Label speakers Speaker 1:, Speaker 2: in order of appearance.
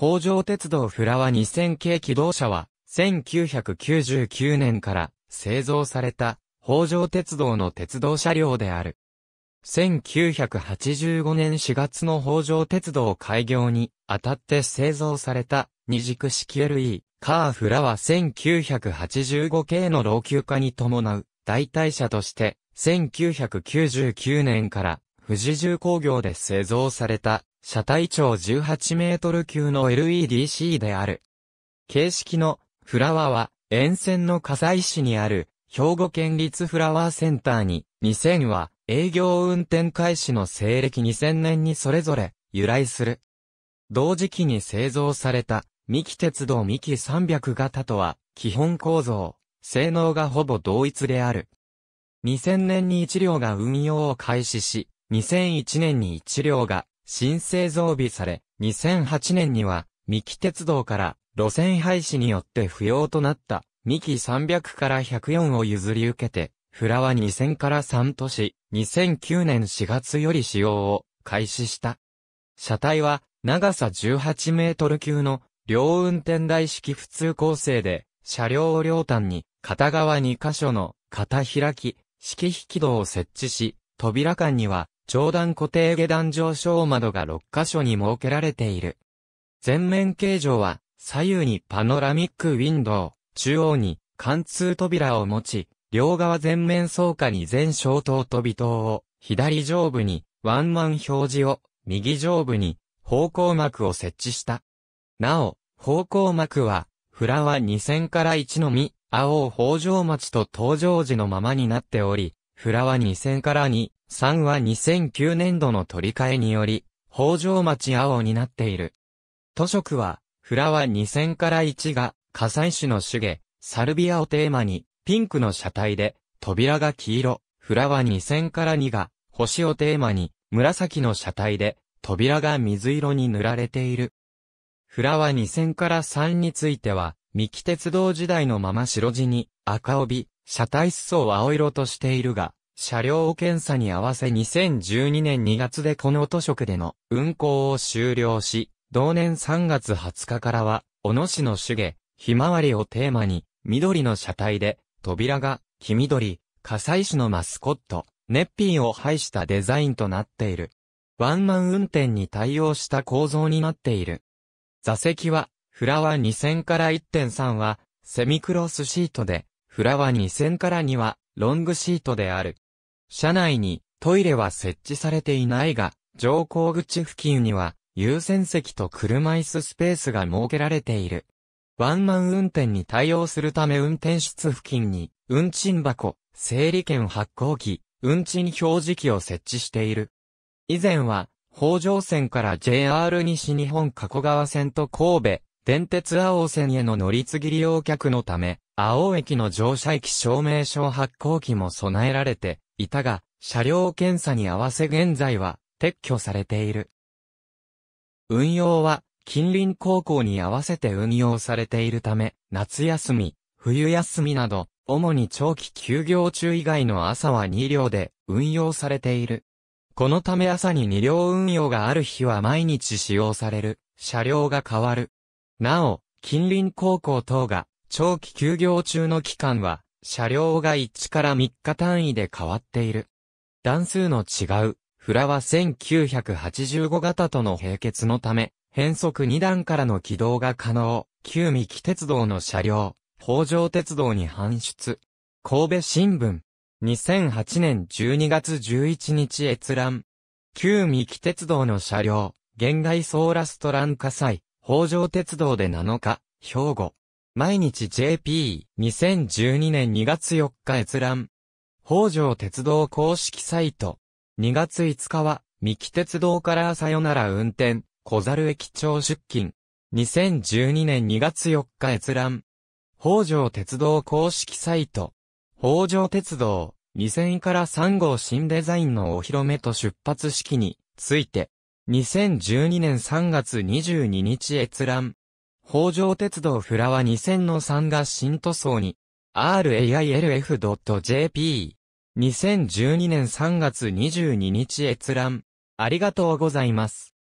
Speaker 1: 北条鉄道フラワ2000系機動車は、1999年から製造された北条鉄道の鉄道車両である。1985年4月の北条鉄道開業にあたって製造された二軸式 LE カーフラは1985系の老朽化に伴う代替車として1999年から富士重工業で製造された車体長18メートル級の LEDC である。形式のフラワーは沿線の火西市にある兵庫県立フラワーセンターに2000は営業運転開始の西暦2000年にそれぞれ由来する。同時期に製造された三木鉄道三木300型とは基本構造、性能がほぼ同一である。2000年に1両が運用を開始し、2001年に1両が新製造備され、2008年には、三木鉄道から路線廃止によって不要となった三木300から104を譲り受けて、フラワ2000から3都市、2009年4月より使用を開始した。車体は長さ18メートル級の両運転台式普通構成で、車両両端に片側2箇所の片開き、式引き戸を設置し、扉間には上段固定下段上昇窓が6箇所に設けられている。前面形状は、左右にパノラミックウィンドウ、中央に貫通扉を持ち、両側前面倉下に全小灯と微灯を、左上部にワンマン表示を、右上部に方向幕を設置した。なお、方向幕は、フラー2000から1のみ、青北条町と東条寺のままになっており、フラー2000から2、3は2009年度の取り替えにより、北条町青になっている。都色は、フラワー2000から1が、火災市の手芸、サルビアをテーマに、ピンクの車体で、扉が黄色、フラワー2000から2が、星をテーマに、紫の車体で、扉が水色に塗られている。フラワー2000から3については、三木鉄道時代のまま白地に、赤帯、車体裾を青色としているが、車両検査に合わせ2012年2月でこの都職での運行を終了し、同年3月20日からは、小野市の手芸、ひまわりをテーマに、緑の車体で、扉が、黄緑、火災市のマスコット、ネッピーを配したデザインとなっている。ワンマン運転に対応した構造になっている。座席は、フラワー2000から1.3は、セミクロスシートで、フラワー2000から2は、ロングシートである。車内にトイレは設置されていないが、乗降口付近には優先席と車椅子スペースが設けられている。ワンマン運転に対応するため運転室付近に、運賃箱、整理券発行機、運賃表示機を設置している。以前は、北条線から JR 西日本加古川線と神戸、電鉄青線への乗り継ぎ利用客のため、青駅の乗車駅証明書発行機も備えられていたが、車両検査に合わせ現在は撤去されている。運用は近隣高校に合わせて運用されているため、夏休み、冬休みなど、主に長期休業中以外の朝は2両で運用されている。このため朝に2両運用がある日は毎日使用される、車両が変わる。なお、近隣高校等が長期休業中の期間は車両が1から3日単位で変わっている。段数の違う、フラは1985型との並結のため、変速2段からの起動が可能、旧三木鉄道の車両、北条鉄道に搬出。神戸新聞。2008年12月11日閲覧。旧三木鉄道の車両、現外ソーラストラン火災、北条鉄道で7日、兵庫。毎日 JP、2012年2月4日閲覧。北条鉄道公式サイト。2月5日は、三木鉄道からさよなら運転、小猿駅長出勤。2012年2月4日閲覧。北条鉄道公式サイト。北条鉄道、2000から3号新デザインのお披露目と出発式について。2012年3月22日閲覧。北条鉄道フラワ2000の3が新塗装に、railf.jp。2012年3月22日閲覧。ありがとうございます。